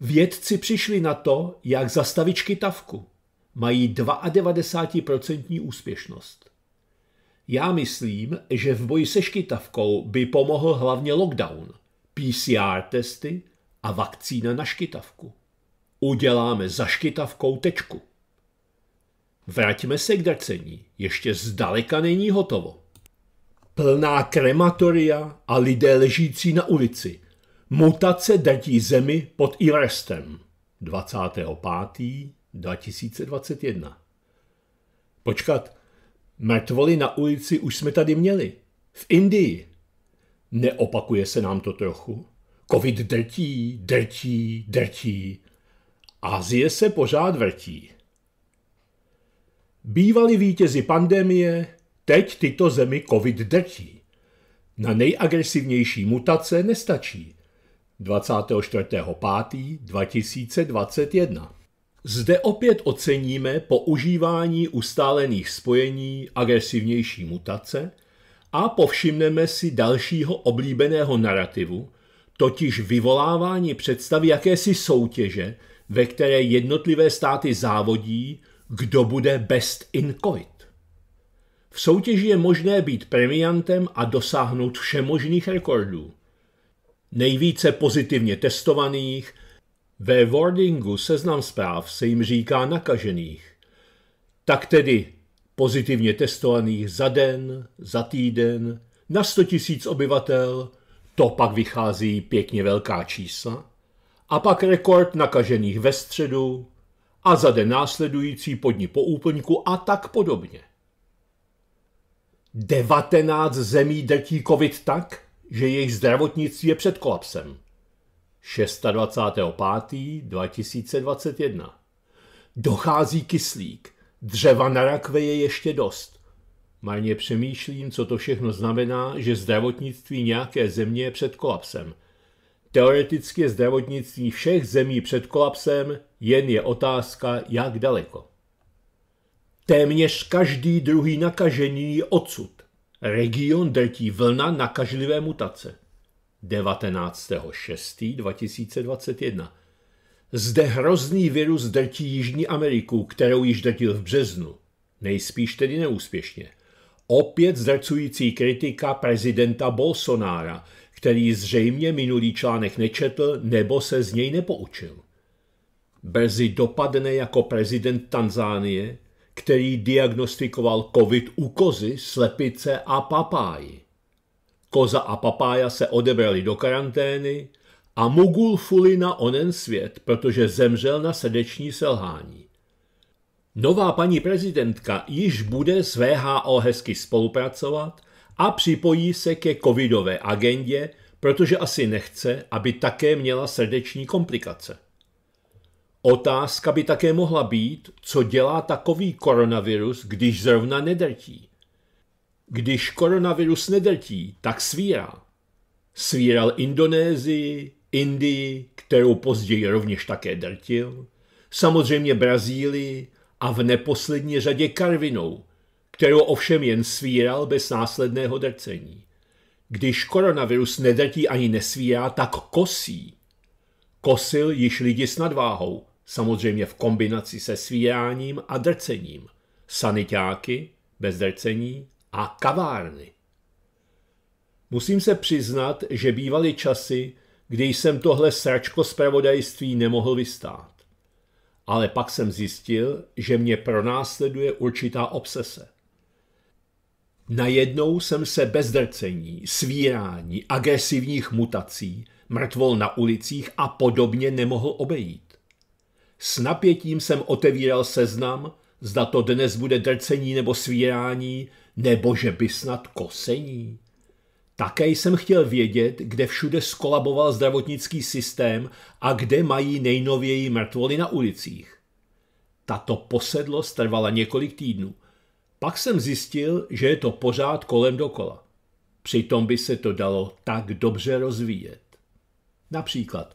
Vědci přišli na to, jak zastavit škytavku. Mají 92% úspěšnost. Já myslím, že v boji se škytavkou by pomohl hlavně lockdown, PCR testy a vakcína na škytavku. Uděláme za škytavkou tečku. Vraťme se k drcení, ještě zdaleka není hotovo. Plná krematoria a lidé ležící na ulici. Mutace drtí zemi pod Irestem. 25. 2021 Počkat, mrtvoli na ulici už jsme tady měli. V Indii. Neopakuje se nám to trochu? Covid drtí, drtí, drtí. Azie se pořád vrtí. Bývali vítězi pandemie, teď tyto zemi covid drtí. Na nejagresivnější mutace nestačí. 24.5.2021 Zde opět oceníme používání ustálených spojení agresivnější mutace a povšimneme si dalšího oblíbeného narrativu – totiž vyvolávání představy jakési soutěže, ve které jednotlivé státy závodí, kdo bude best in COVID. V soutěži je možné být premiantem a dosáhnout všemožných rekordů. Nejvíce pozitivně testovaných, ve wordingu seznam zpráv se jim říká nakažených. Tak tedy pozitivně testovaných za den, za týden, na 100 000 obyvatel to pak vychází pěkně velká čísla. A pak rekord nakažených ve středu a za den následující podní po úplňku a tak podobně. 19 zemí drtí covid tak, že jejich zdravotnictví je před kolapsem. 26.5.2021 Dochází kyslík. Dřeva na rakve je ještě dost. Marně přemýšlím, co to všechno znamená, že zdravotnictví nějaké země je před kolapsem. Teoreticky je zdravotnictví všech zemí před kolapsem, jen je otázka, jak daleko. Téměř každý druhý nakažený je odsud. Region drtí vlna nakažlivé mutace. 19.6.2021 Zde hrozný virus drtí Jižní Ameriku, kterou již drtil v březnu. Nejspíš tedy neúspěšně. Opět zdrcující kritika prezidenta Bolsonára, který zřejmě minulý článek nečetl nebo se z něj nepoučil. Brzy dopadne jako prezident Tanzánie, který diagnostikoval covid u kozy, slepice a papáji. Koza a papája se odebrali do karantény a Mugul na onen svět, protože zemřel na srdeční selhání. Nová paní prezidentka již bude s VHO hezky spolupracovat a připojí se ke covidové agendě, protože asi nechce, aby také měla srdeční komplikace. Otázka by také mohla být, co dělá takový koronavirus, když zrovna nedrtí. Když koronavirus nedrtí, tak svírá. Svíral Indonésii, Indii, kterou později rovněž také drtil, samozřejmě Brazílii, a v neposlední řadě karvinou, kterou ovšem jen svíral bez následného drcení. Když koronavirus nedrtí ani nesvírá, tak kosí. Kosil již lidi s nadváhou, samozřejmě v kombinaci se svíráním a drcením, sanitáky bez drcení a kavárny. Musím se přiznat, že bývaly časy, kdy jsem tohle sračko zpravodajství nemohl vystát ale pak jsem zjistil, že mě pronásleduje určitá obsese. Najednou jsem se bez drcení, svírání, agresivních mutací, mrtvol na ulicích a podobně nemohl obejít. S napětím jsem otevíral seznam, zda to dnes bude drcení nebo svírání, nebo že by snad kosení. Také jsem chtěl vědět, kde všude skolaboval zdravotnický systém a kde mají nejnověji mrtvoly na ulicích. Tato posedlost trvala několik týdnů. Pak jsem zjistil, že je to pořád kolem dokola. Přitom by se to dalo tak dobře rozvíjet. Například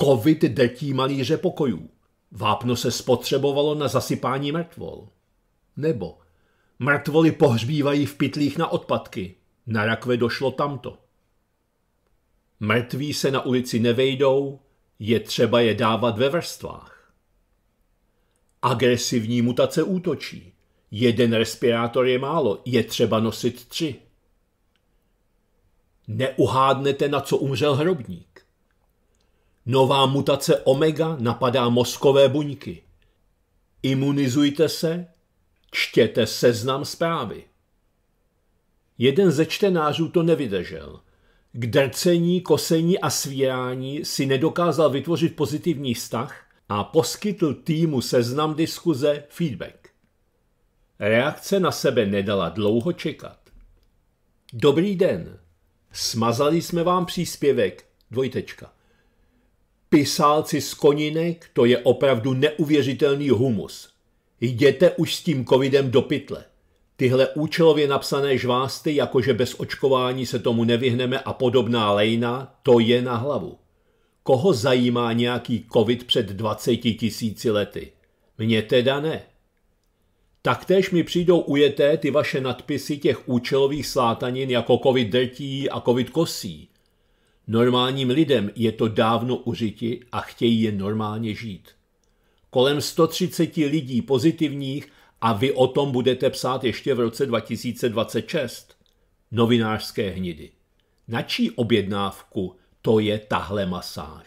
COVID detí malíře pokojů. Vápno se spotřebovalo na zasypání mrtvol. Nebo mrtvoly pohřbívají v pytlích na odpadky. Na rakve došlo tamto. Mrtví se na ulici nevejdou, je třeba je dávat ve vrstvách. Agresivní mutace útočí. Jeden respirátor je málo, je třeba nosit tři. Neuhádnete, na co umřel hrobník. Nová mutace omega napadá mozkové buňky. Imunizujte se, čtěte seznam zprávy. Jeden ze čtenářů to nevydržel. K drcení, kosení a svírání si nedokázal vytvořit pozitivní vztah a poskytl týmu seznam diskuze feedback. Reakce na sebe nedala dlouho čekat. Dobrý den. Smazali jsme vám příspěvek. Dvojtečka. Pisálci z koninek, to je opravdu neuvěřitelný humus. Jděte už s tím covidem do pytle. Tyhle účelově napsané žvásty, jakože bez očkování se tomu nevyhneme a podobná lejna, to je na hlavu. Koho zajímá nějaký covid před 20 tisíci lety? Mně teda ne. Taktéž mi přijdou ujeté ty vaše nadpisy těch účelových slátanin jako covid drtí a covid kosí. Normálním lidem je to dávno uřiti a chtějí je normálně žít. Kolem 130 lidí pozitivních a vy o tom budete psát ještě v roce 2026. Novinářské hnidy. Na čí objednávku to je tahle masáž?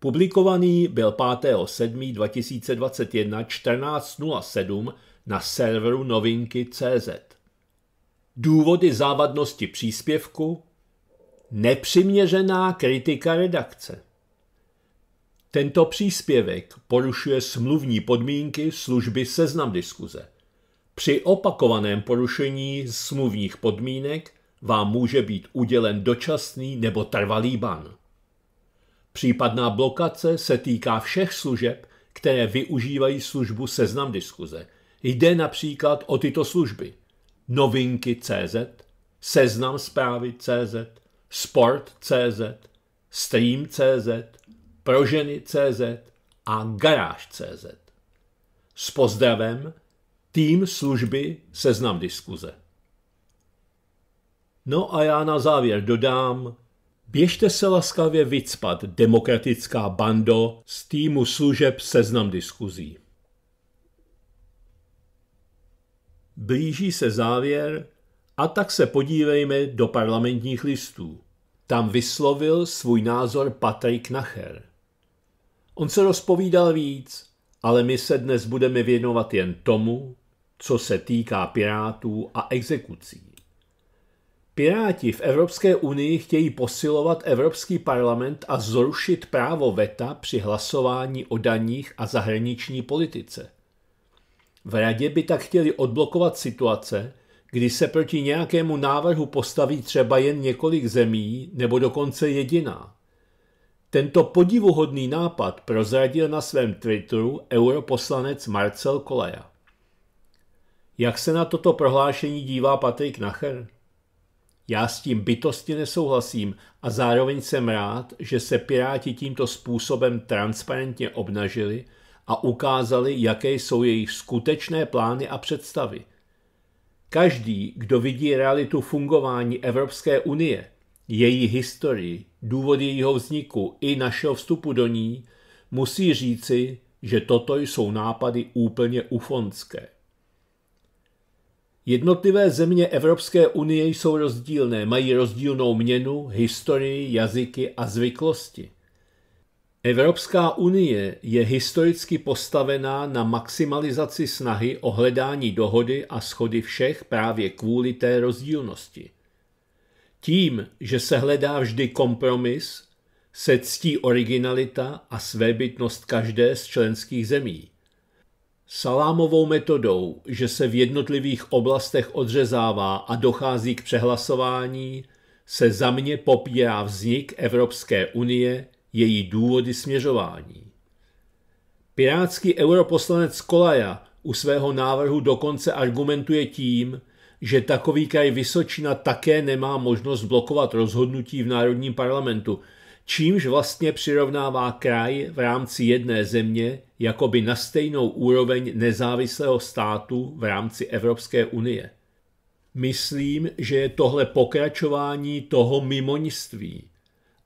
Publikovaný byl 5.7.2021 14.07 na serveru novinky.cz. Důvody závadnosti příspěvku Nepřiměřená kritika redakce tento příspěvek porušuje smluvní podmínky služby Seznam diskuze. Při opakovaném porušení smluvních podmínek vám může být udělen dočasný nebo trvalý ban. Případná blokace se týká všech služeb, které využívají službu Seznam diskuze. Jde například o tyto služby. novinky CZ, Seznam sport CZ, stream CZ, proženy.cz a garáž.cz. S pozdravem tým služby Seznam diskuze. No a já na závěr dodám, běžte se laskavě vycpat demokratická bando z týmu služeb Seznam diskuzí. Blíží se závěr a tak se podívejme do parlamentních listů. Tam vyslovil svůj názor Patrik Nacher. On se rozpovídal víc, ale my se dnes budeme věnovat jen tomu, co se týká pirátů a exekucí. Piráti v Evropské unii chtějí posilovat Evropský parlament a zrušit právo VETA při hlasování o daních a zahraniční politice. V radě by tak chtěli odblokovat situace, kdy se proti nějakému návrhu postaví třeba jen několik zemí nebo dokonce jediná. Tento podivuhodný nápad prozradil na svém Twitteru europoslanec Marcel Koleja. Jak se na toto prohlášení dívá Patrik Nacher? Já s tím bytosti nesouhlasím a zároveň jsem rád, že se Piráti tímto způsobem transparentně obnažili a ukázali, jaké jsou jejich skutečné plány a představy. Každý, kdo vidí realitu fungování Evropské unie, její historii, důvod jejího vzniku i našeho vstupu do ní, musí říci, že toto jsou nápady úplně ufonské. Jednotlivé země Evropské unie jsou rozdílné, mají rozdílnou měnu, historii, jazyky a zvyklosti. Evropská unie je historicky postavená na maximalizaci snahy o hledání dohody a schody všech právě kvůli té rozdílnosti. Tím, že se hledá vždy kompromis, se ctí originalita a svébytnost každé z členských zemí. Salámovou metodou, že se v jednotlivých oblastech odřezává a dochází k přehlasování, se za mě popírá vznik Evropské unie, její důvody směřování. Pirátský europoslanec Kolaja u svého návrhu dokonce argumentuje tím, že takový kraj Vysočina také nemá možnost blokovat rozhodnutí v Národním parlamentu, čímž vlastně přirovnává kraj v rámci jedné země jakoby na stejnou úroveň nezávislého státu v rámci Evropské unie. Myslím, že je tohle pokračování toho mimoňství.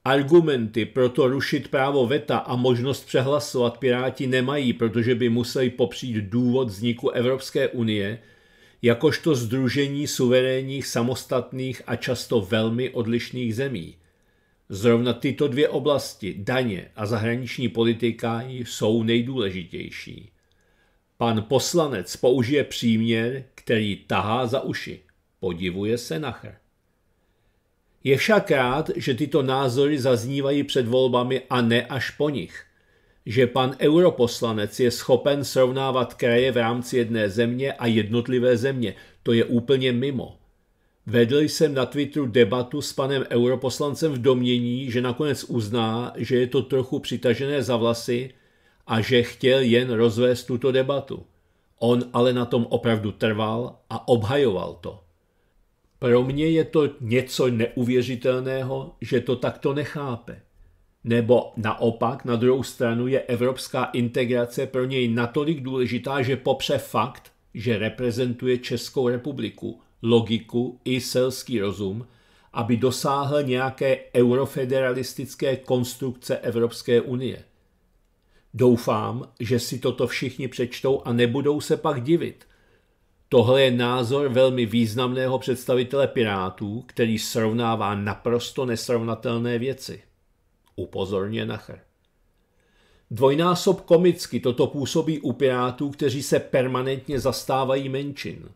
Argumenty pro to rušit právo VETA a možnost přehlasovat Piráti nemají, protože by museli popřít důvod vzniku Evropské unie – jakožto združení suverénních, samostatných a často velmi odlišných zemí. Zrovna tyto dvě oblasti, daně a zahraniční politika, jsou nejdůležitější. Pan poslanec použije příměr, který tahá za uši. Podivuje se Nacher. Je však rád, že tyto názory zaznívají před volbami a ne až po nich – že pan europoslanec je schopen srovnávat kraje v rámci jedné země a jednotlivé země. To je úplně mimo. Vedl jsem na Twitteru debatu s panem europoslancem v domění, že nakonec uzná, že je to trochu přitažené za vlasy a že chtěl jen rozvést tuto debatu. On ale na tom opravdu trval a obhajoval to. Pro mě je to něco neuvěřitelného, že to takto nechápe. Nebo naopak, na druhou stranu je evropská integrace pro něj natolik důležitá, že popře fakt, že reprezentuje Českou republiku, logiku i selský rozum, aby dosáhl nějaké eurofederalistické konstrukce Evropské unie. Doufám, že si toto všichni přečtou a nebudou se pak divit. Tohle je názor velmi významného představitele Pirátů, který srovnává naprosto nesrovnatelné věci na Nacher. Dvojnásob komicky toto působí u pirátů, kteří se permanentně zastávají menšin.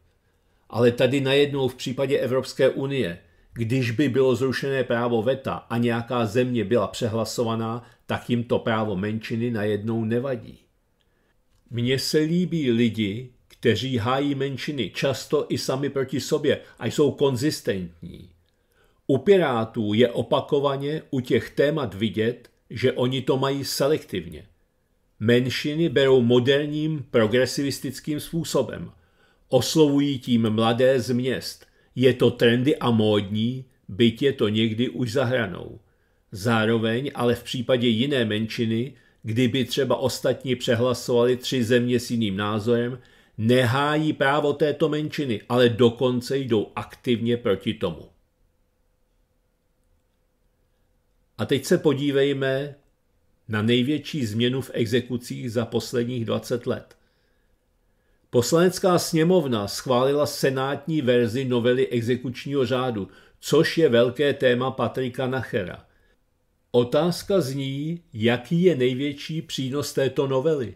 Ale tady najednou v případě Evropské unie, když by bylo zrušené právo VETA a nějaká země byla přehlasovaná, tak jim to právo menšiny najednou nevadí. Mně se líbí lidi, kteří hájí menšiny, často i sami proti sobě a jsou konzistentní. U Pirátů je opakovaně u těch témat vidět, že oni to mají selektivně. Menšiny berou moderním progresivistickým způsobem. Oslovují tím mladé z měst. Je to trendy a módní, byť je to někdy už za hranou. Zároveň ale v případě jiné menšiny, kdyby třeba ostatní přehlasovali tři země s jiným názorem, nehájí právo této menšiny, ale dokonce jdou aktivně proti tomu. A teď se podívejme na největší změnu v exekucích za posledních 20 let. Poslanecká sněmovna schválila senátní verzi novely exekučního řádu, což je velké téma Patrika Nachera. Otázka zní, jaký je největší přínos této novely.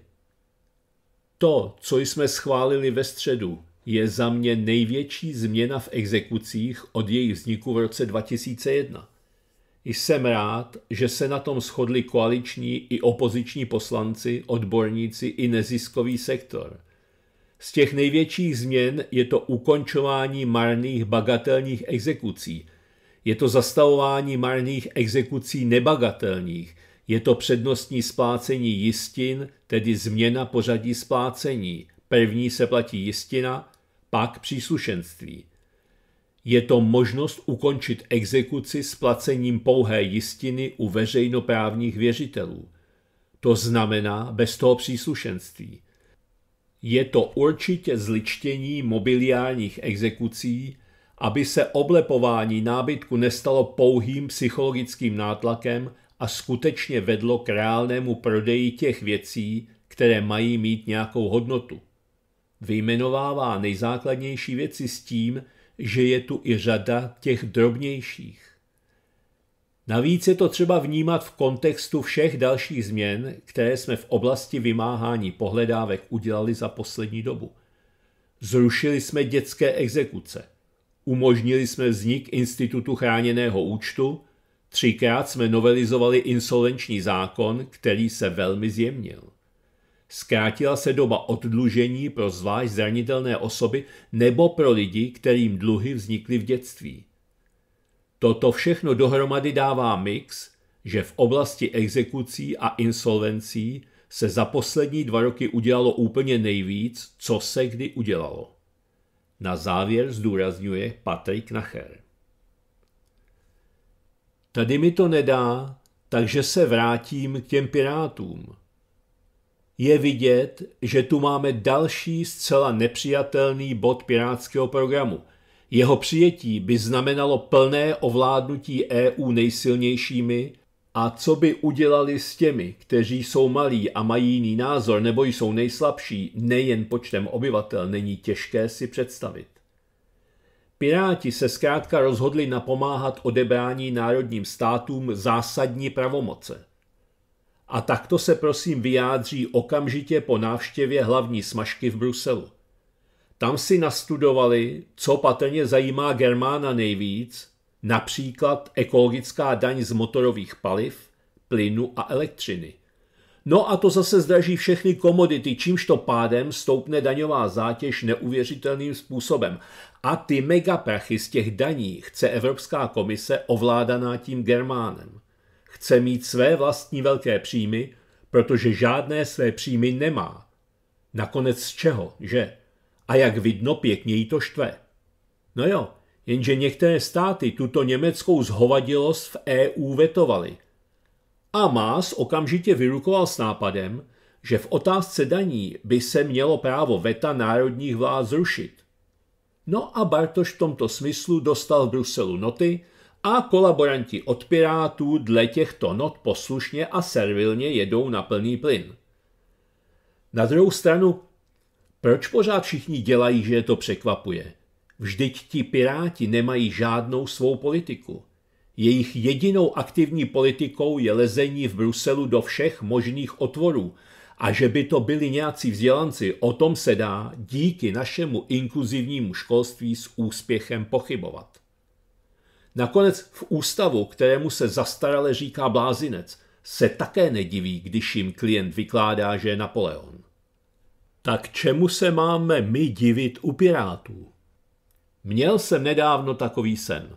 To, co jsme schválili ve středu, je za mě největší změna v exekucích od jejich vzniku v roce 2001. Jsem rád, že se na tom shodli koaliční i opoziční poslanci, odborníci i neziskový sektor. Z těch největších změn je to ukončování marných bagatelních exekucí. Je to zastavování marných exekucí nebagatelních. Je to přednostní splácení jistin, tedy změna pořadí splácení. První se platí jistina, pak příslušenství. Je to možnost ukončit exekuci s placením pouhé jistiny u veřejnoprávních věřitelů. To znamená bez toho příslušenství. Je to určitě zličtění mobiliárních exekucí, aby se oblepování nábytku nestalo pouhým psychologickým nátlakem a skutečně vedlo k reálnému prodeji těch věcí, které mají mít nějakou hodnotu. Vyjmenovává nejzákladnější věci s tím, že je tu i řada těch drobnějších. Navíc je to třeba vnímat v kontextu všech dalších změn, které jsme v oblasti vymáhání pohledávek udělali za poslední dobu. Zrušili jsme dětské exekuce, umožnili jsme vznik institutu chráněného účtu, třikrát jsme novelizovali insolvenční zákon, který se velmi zjemnil. Zkrátila se doba oddlužení pro zvlášť zranitelné osoby nebo pro lidi, kterým dluhy vznikly v dětství. Toto všechno dohromady dává mix, že v oblasti exekucí a insolvencí se za poslední dva roky udělalo úplně nejvíc, co se kdy udělalo. Na závěr zdůrazňuje Patrik Nacher. Tady mi to nedá, takže se vrátím k těm pirátům je vidět, že tu máme další zcela nepřijatelný bod pirátského programu. Jeho přijetí by znamenalo plné ovládnutí EU nejsilnějšími a co by udělali s těmi, kteří jsou malí a mají jiný názor nebo jsou nejslabší, nejen počtem obyvatel, není těžké si představit. Piráti se zkrátka rozhodli napomáhat odebrání národním státům zásadní pravomoce – a takto se prosím vyjádří okamžitě po návštěvě hlavní smažky v Bruselu. Tam si nastudovali, co patrně zajímá Germána nejvíc, například ekologická daň z motorových paliv, plynu a elektřiny. No a to zase zdraží všechny komodity, čímž to pádem stoupne daňová zátěž neuvěřitelným způsobem. A ty megaprachy z těch daní chce Evropská komise ovládaná tím Germánem chce mít své vlastní velké příjmy, protože žádné své příjmy nemá. Nakonec z čeho, že? A jak vidno, pěkně jí to štve. No jo, jenže některé státy tuto německou zhovadilost v EU vetovaly. A Mas okamžitě vyrukoval s nápadem, že v otázce daní by se mělo právo veta národních vlád zrušit. No a Bartoš v tomto smyslu dostal v Bruselu noty, a kolaboranti od pirátů dle těchto not poslušně a servilně jedou na plný plyn. Na druhou stranu, proč pořád všichni dělají, že je to překvapuje? Vždyť ti piráti nemají žádnou svou politiku. Jejich jedinou aktivní politikou je lezení v Bruselu do všech možných otvorů a že by to byli nějací vzdělanci, o tom se dá díky našemu inkluzivnímu školství s úspěchem pochybovat. Nakonec v ústavu, kterému se zastarale říká blázinec, se také nediví, když jim klient vykládá, že je Napoleon. Tak čemu se máme my divit u pirátů? Měl jsem nedávno takový sen.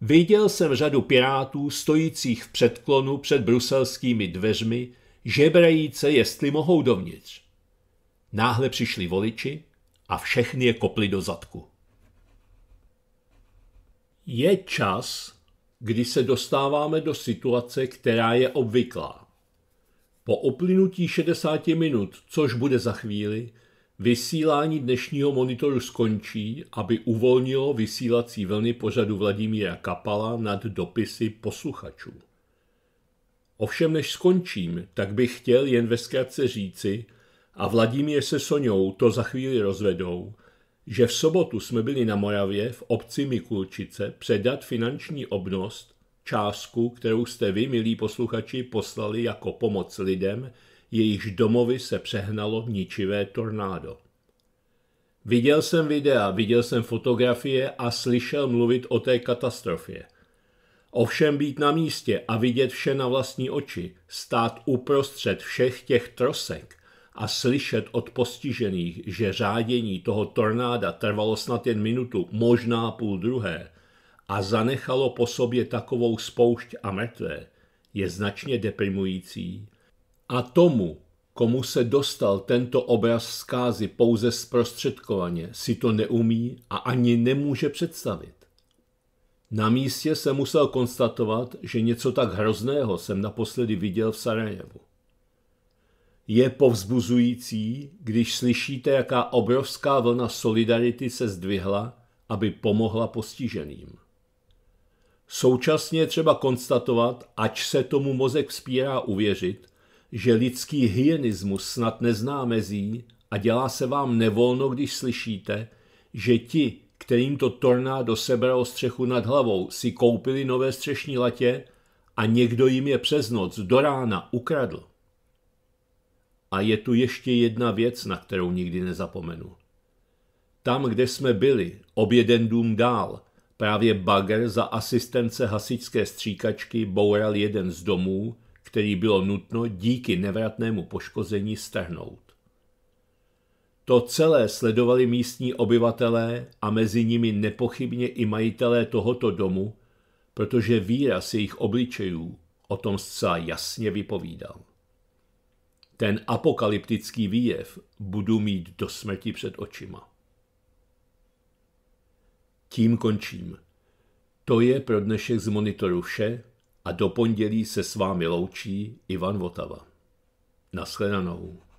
Viděl jsem řadu pirátů stojících v předklonu před bruselskými dveřmi, žebrajíce, jestli mohou dovnitř. Náhle přišli voliči a všechny je kopli do zadku. Je čas, kdy se dostáváme do situace, která je obvyklá. Po uplynutí 60 minut, což bude za chvíli, vysílání dnešního monitoru skončí, aby uvolnilo vysílací vlny pořadu Vladimíra Kapala nad dopisy posluchačů. Ovšem než skončím, tak bych chtěl jen ve zkratce říci, a Vladimír se Soňou to za chvíli rozvedou, že v sobotu jsme byli na Moravě v obci Mikulčice předat finanční obnost, částku, kterou jste vy, milí posluchači, poslali jako pomoc lidem, jejichž domovy se přehnalo ničivé tornádo. Viděl jsem videa, viděl jsem fotografie a slyšel mluvit o té katastrofě. Ovšem být na místě a vidět vše na vlastní oči, stát uprostřed všech těch trosek, a slyšet od postižených, že řádění toho tornáda trvalo snad jen minutu, možná půl druhé, a zanechalo po sobě takovou spoušť a mrtvé, je značně deprimující. A tomu, komu se dostal tento obraz zkázy pouze zprostředkovaně, si to neumí a ani nemůže představit. Na místě se musel konstatovat, že něco tak hrozného jsem naposledy viděl v Sarajevu. Je povzbuzující, když slyšíte, jaká obrovská vlna solidarity se zdvihla, aby pomohla postiženým. Současně je třeba konstatovat, ač se tomu mozek vzpírá uvěřit, že lidský hyenismus snad nezná mezí a dělá se vám nevolno, když slyšíte, že ti, kterým to tornádo sebralo střechu nad hlavou, si koupili nové střešní latě a někdo jim je přes noc do rána ukradl. A je tu ještě jedna věc, na kterou nikdy nezapomenu. Tam, kde jsme byli, objeden dům dál, právě bager za asistence hasičské stříkačky boural jeden z domů, který bylo nutno díky nevratnému poškození strhnout. To celé sledovali místní obyvatelé a mezi nimi nepochybně i majitelé tohoto domu, protože výraz jejich obličejů o tom zcela jasně vypovídal. Ten apokalyptický výjev budu mít do smrti před očima. Tím končím. To je pro dnešek z monitoru vše a do pondělí se s vámi loučí Ivan Votava. Naschledanou.